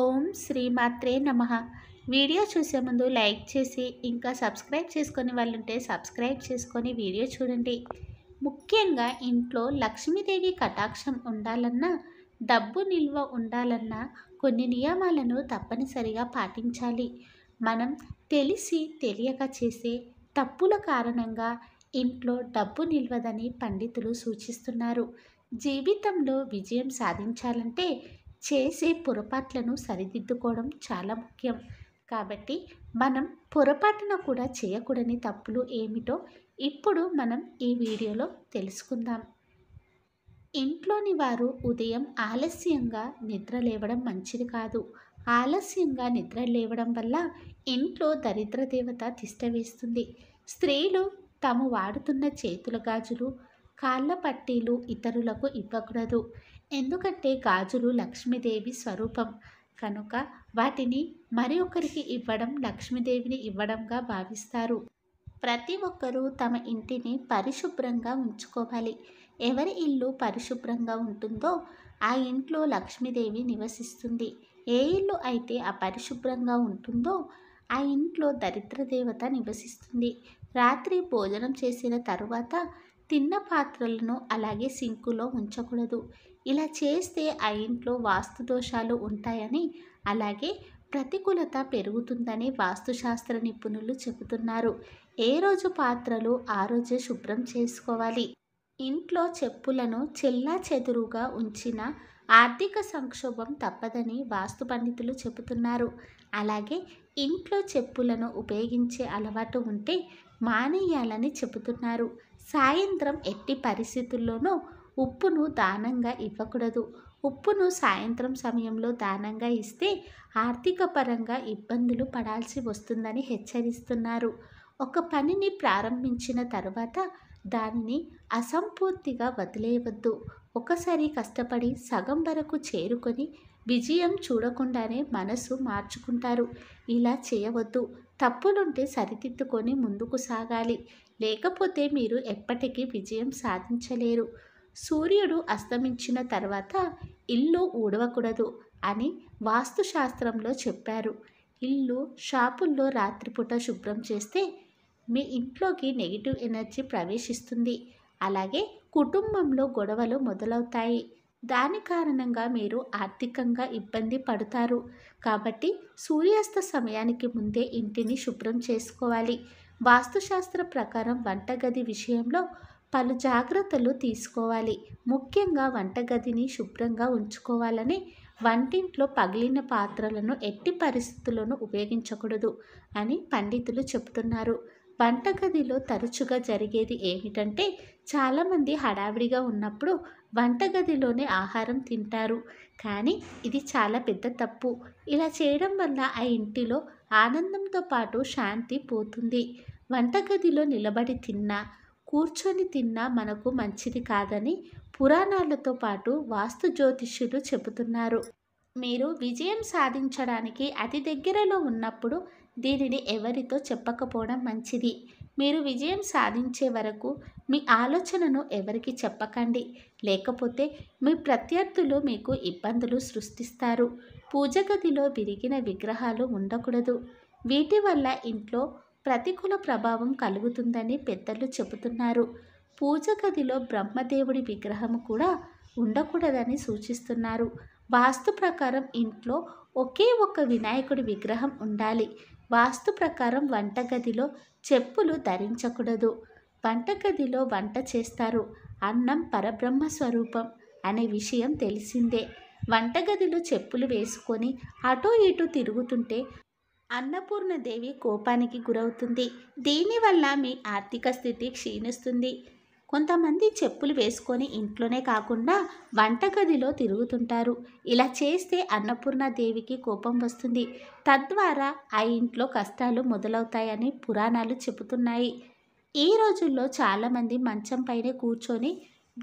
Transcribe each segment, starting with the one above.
ఓం శ్రీమాత్రే నమ వీడియో చూసే ముందు లైక్ చేసి ఇంకా సబ్స్క్రైబ్ వాళ్ళు వాళ్ళుంటే సబ్స్క్రైబ్ చేసుకొని వీడియో చూడండి ముఖ్యంగా ఇంట్లో లక్ష్మీదేవి కటాక్షం ఉండాలన్నా డబ్బు నిల్వ ఉండాలన్నా కొన్ని నియమాలను తప్పనిసరిగా పాటించాలి మనం తెలిసి తెలియక చేసే తప్పుల కారణంగా ఇంట్లో డబ్బు నిల్వదని పండితులు సూచిస్తున్నారు జీవితంలో విజయం సాధించాలంటే చేసే పొరపాట్లను సరిదిద్దుకోవడం చాలా ముఖ్యం కాబట్టి మనం పొరపాటున కూడా చేయకూడని తప్పులు ఏమిటో ఇప్పుడు మనం ఈ వీడియోలో తెలుసుకుందాం ఇంట్లోని వారు ఉదయం ఆలస్యంగా నిద్ర లేవడం మంచిది కాదు ఆలస్యంగా నిద్ర లేవడం వల్ల ఇంట్లో దరిద్ర దేవత తిష్టవేస్తుంది స్త్రీలు తాము వాడుతున్న చేతుల గాజులు కాళ్ళ పట్టీలు ఇతరులకు ఇవ్వకూడదు ఎందుకంటే గాజులు లక్ష్మీదేవి స్వరూపం కనుక వాటిని మరి ఒకరికి ఇవ్వడం లక్ష్మీదేవిని ఇవ్వడంగా భావిస్తారు ప్రతి ఒక్కరూ తమ ఇంటిని పరిశుభ్రంగా ఉంచుకోవాలి ఎవరి ఇల్లు పరిశుభ్రంగా ఉంటుందో ఆ ఇంట్లో లక్ష్మీదేవి నివసిస్తుంది ఏ ఇల్లు అయితే అపరిశుభ్రంగా ఉంటుందో ఆ ఇంట్లో దరిద్ర దేవత నివసిస్తుంది రాత్రి భోజనం చేసిన తరువాత తిన్న పాత్రలను అలాగే సింకులో ఉంచకూడదు ఇలా చేస్తే ఆ ఇంట్లో వాస్తు దోషాలు ఉంటాయని అలాగే ప్రతికూలత పెరుగుతుందని వాస్తుశాస్త్ర నిపుణులు చెబుతున్నారు ఏ రోజు పాత్రలు ఆ రోజే శుభ్రం చేసుకోవాలి ఇంట్లో చెప్పులను చెల్లా చెదురుగా ఉంచిన ఆర్థిక సంక్షోభం తప్పదని వాస్తు పండితులు చెబుతున్నారు అలాగే ఇంట్లో చెప్పులను ఉపయోగించే అలవాటు ఉంటే మానేయాలని చెబుతున్నారు సాయంత్రం ఎట్టి పరిస్థితుల్లోనూ ఉప్పును దానంగా ఇవ్వకూడదు ఉప్పును సాయంత్రం సమయంలో దానంగా ఇస్తే ఆర్థిక పరంగా ఇబ్బందులు పడాల్సి వస్తుందని హెచ్చరిస్తున్నారు ఒక పనిని ప్రారంభించిన తర్వాత దానిని అసంపూర్తిగా వదిలేయవద్దు ఒకసారి కష్టపడి సగం వరకు చేరుకొని విజయం చూడకుండానే మనసు మార్చుకుంటారు ఇలా చేయవద్దు తప్పులుంటే సరిదిద్దుకొని ముందుకు సాగాలి లేకపోతే మీరు ఎప్పటికీ విజయం సాధించలేరు సూర్యుడు అస్తమించిన తర్వాత ఇల్లు ఊడవకూడదు అని వాస్తుశాస్త్రంలో చెప్పారు ఇల్లు షాపుల్లో రాత్రిపూట శుభ్రం చేస్తే మీ ఇంట్లోకి నెగిటివ్ ఎనర్జీ ప్రవేశిస్తుంది అలాగే కుటుంబంలో గొడవలు మొదలవుతాయి దాని కారణంగా మీరు ఆర్థికంగా ఇబ్బంది పడతారు కాబట్టి సూర్యాస్త సమయానికి ముందే ఇంటిని శుభ్రం చేసుకోవాలి వాస్తుశాస్త్ర ప్రకారం వంటగది విషయంలో పలు జాగ్రత్తలు తీసుకోవాలి ముఖ్యంగా వంటగదిని శుభ్రంగా ఉంచుకోవాలని వంటింట్లో పగిలిన పాత్రలను ఎట్టి పరిస్థితుల్లోనూ ఉపయోగించకూడదు అని పండితులు చెబుతున్నారు వంటగదిలో తరచుగా జరిగేది ఏమిటంటే చాలామంది హడావిడిగా ఉన్నప్పుడు వంటగదిలోనే ఆహారం తింటారు కానీ ఇది చాలా పెద్ద తప్పు ఇలా చేయడం వల్ల ఆ ఇంటిలో ఆనందంతో పాటు శాంతి పోతుంది వంటగదిలో నిలబడి తిన్నా కూర్చొని తిన్నా మనకు మంచిది కాదని పురాణాలతో పాటు వాస్తు జ్యోతిష్యులు చెబుతున్నారు మీరు విజయం సాధించడానికి అతి దగ్గరలో ఉన్నప్పుడు దీనిని ఎవరితో చెప్పకపోవడం మంచిది మీరు విజయం సాధించే వరకు మీ ఆలోచనను ఎవరికి చెప్పకండి లేకపోతే మీ ప్రత్యర్థులు మీకు ఇబ్బందులు సృష్టిస్తారు పూజ గదిలో విరిగిన విగ్రహాలు ఉండకూడదు వీటి వల్ల ఇంట్లో ప్రతికూల ప్రభావం కలుగుతుందని పెద్దలు చెబుతున్నారు పూజ గదిలో బ్రహ్మదేవుడి విగ్రహం కూడా ఉండకూడదని సూచిస్తున్నారు వాస్తు ప్రకారం ఇంట్లో ఒకే ఒక వినాయకుడి విగ్రహం ఉండాలి వాస్తు ప్రకారం వంటగదిలో చెప్పులు ధరించకూడదు వంటగదిలో వంట చేస్తారు అన్నం పరబ్రహ్మ స్వరూపం అనే విషయం తెలిసిందే వంటగదిలో చెప్పులు వేసుకొని అటో ఇటు తిరుగుతుంటే అన్నపూర్ణదేవి కోపానికి గురవుతుంది దీనివల్ల మీ ఆర్థిక స్థితి క్షీణిస్తుంది కొంతమంది చెప్పులు వేసుకొని ఇంట్లోనే కాకుండా వంటగదిలో తిరుగుతుంటారు ఇలా చేస్తే అన్నపూర్ణాదేవికి కోపం వస్తుంది తద్వారా ఆ ఇంట్లో కష్టాలు మొదలవుతాయని పురాణాలు చెబుతున్నాయి ఈ రోజుల్లో చాలామంది మంచం పైనే కూర్చొని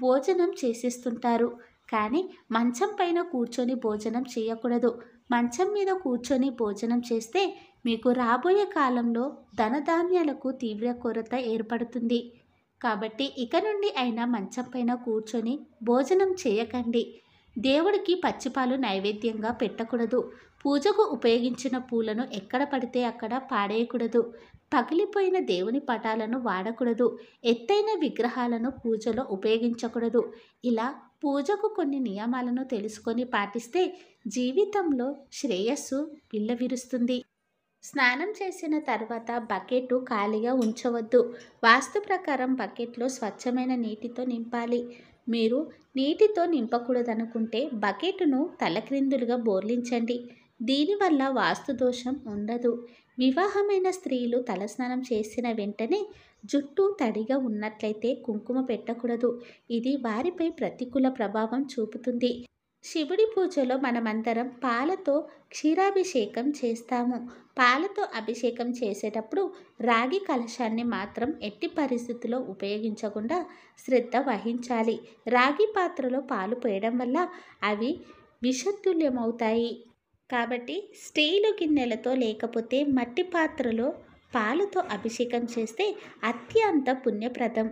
భోజనం చేసేస్తుంటారు కానీ మంచం పైన కూర్చొని భోజనం చేయకూడదు మంచం మీద కూర్చొని భోజనం చేస్తే మీకు రాబోయే కాలంలో ధనధాన్యాలకు తీవ్ర కొరత ఏర్పడుతుంది కాబట్టి ఇక నుండి అయినా మంచం పైన కూర్చొని భోజనం చేయకండి దేవుడికి పచ్చిపాలు నైవేద్యంగా పెట్టకూడదు పూజకు ఉపయోగించిన పూలను ఎక్కడ పడితే అక్కడ పాడేయకూడదు పగిలిపోయిన దేవుని పటాలను వాడకూడదు ఎత్తైన విగ్రహాలను పూజలో ఉపయోగించకూడదు ఇలా పూజకు కొన్ని నియమాలను తెలుసుకొని పాటిస్తే జీవితంలో శ్రేయస్సు విల్లవిరుస్తుంది స్నానం చేసిన తర్వాత బకెట్ ఖాళీగా ఉంచవద్దు వాస్తు ప్రకారం బకెట్లో స్వచ్ఛమైన నీటితో నింపాలి మీరు నీటితో నింపకూడదనుకుంటే బకెట్ను తలక్రిందులుగా బోర్లించండి దీనివల్ల వాస్తు దోషం ఉండదు వివాహమైన స్త్రీలు తలస్నానం చేసిన వెంటనే జుట్టు తడిగా ఉన్నట్లయితే కుంకుమ పెట్టకూడదు ఇది వారిపై ప్రతికూల ప్రభావం చూపుతుంది శివుడి పూజలో మనమందరం పాలతో క్షీరాభిషేకం చేస్తాము పాలతో అభిషేకం చేసేటప్పుడు రాగి కలశాన్ని మాత్రం ఎట్టి పరిస్థితుల్లో ఉపయోగించకుండా శ్రద్ధ వహించాలి రాగి పాత్రలో పాలు పోయడం వల్ల అవి విషతుల్యమవుతాయి కాబట్టి స్టీలు గిన్నెలతో లేకపోతే మట్టి పాత్రలో పాలతో అభిషేకం చేస్తే అత్యంత పుణ్యప్రదం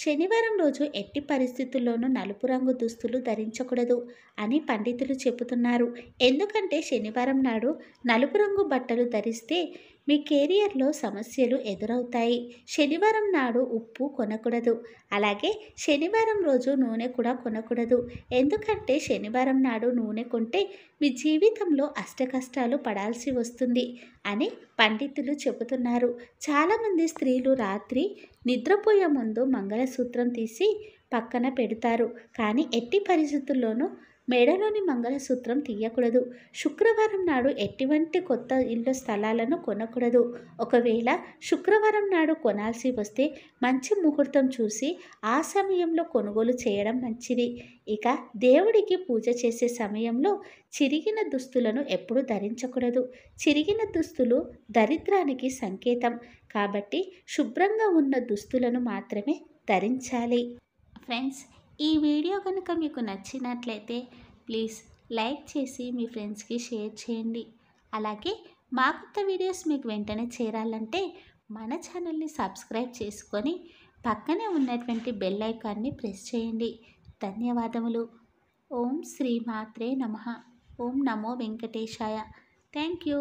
శనివారం రోజు ఎట్టి పరిస్థితుల్లోనూ నలుపు రంగు దుస్తులు ధరించకూడదు అని పండితులు చెబుతున్నారు ఎందుకంటే శనివారం నాడు నలుపు రంగు బట్టలు ధరిస్తే మీ కెరియర్లో సమస్యలు ఎదురవుతాయి శనివారం నాడు ఉప్పు కొనకూడదు అలాగే శనివారం రోజు నూనె కూడా కొనకూడదు ఎందుకంటే శనివారం నాడు నూనె కొంటే మీ జీవితంలో అష్టకష్టాలు పడాల్సి వస్తుంది అని పండితులు చెబుతున్నారు చాలామంది స్త్రీలు రాత్రి నిద్రపోయే ముందు మంగళసూత్రం తీసి పక్కన పెడతారు కానీ ఎట్టి పరిస్థితుల్లోనూ మేడలోని మంగళసూత్రం తీయకూడదు శుక్రవారం నాడు ఎటువంటి కొత్త ఇళ్ళ స్థలాలను కొనకూడదు ఒకవేళ శుక్రవారం నాడు కొనాల్సి వస్తే మంచి ముహూర్తం చూసి ఆ సమయంలో కొనుగోలు చేయడం మంచిది ఇక దేవుడికి పూజ చేసే సమయంలో చిరిగిన దుస్తులను ఎప్పుడు ధరించకూడదు చిరిగిన దుస్తులు దరిద్రానికి సంకేతం కాబట్టి శుభ్రంగా ఉన్న దుస్తులను మాత్రమే ధరించాలి ఫ్రెండ్స్ ఈ వీడియో కనుక మీకు నచ్చినట్లయితే ప్లీజ్ లైక్ చేసి మీ ఫ్రెండ్స్కి షేర్ చేయండి అలాగే మా కొత్త వీడియోస్ మీకు వెంటనే చేరాలంటే మన ఛానల్ని సబ్స్క్రైబ్ చేసుకొని పక్కనే ఉన్నటువంటి బెల్ ఐకాన్ని ప్రెస్ చేయండి ధన్యవాదములు ఓం శ్రీ మాత్రే నమ ఓం నమో వెంకటేశాయ థ్యాంక్ యూ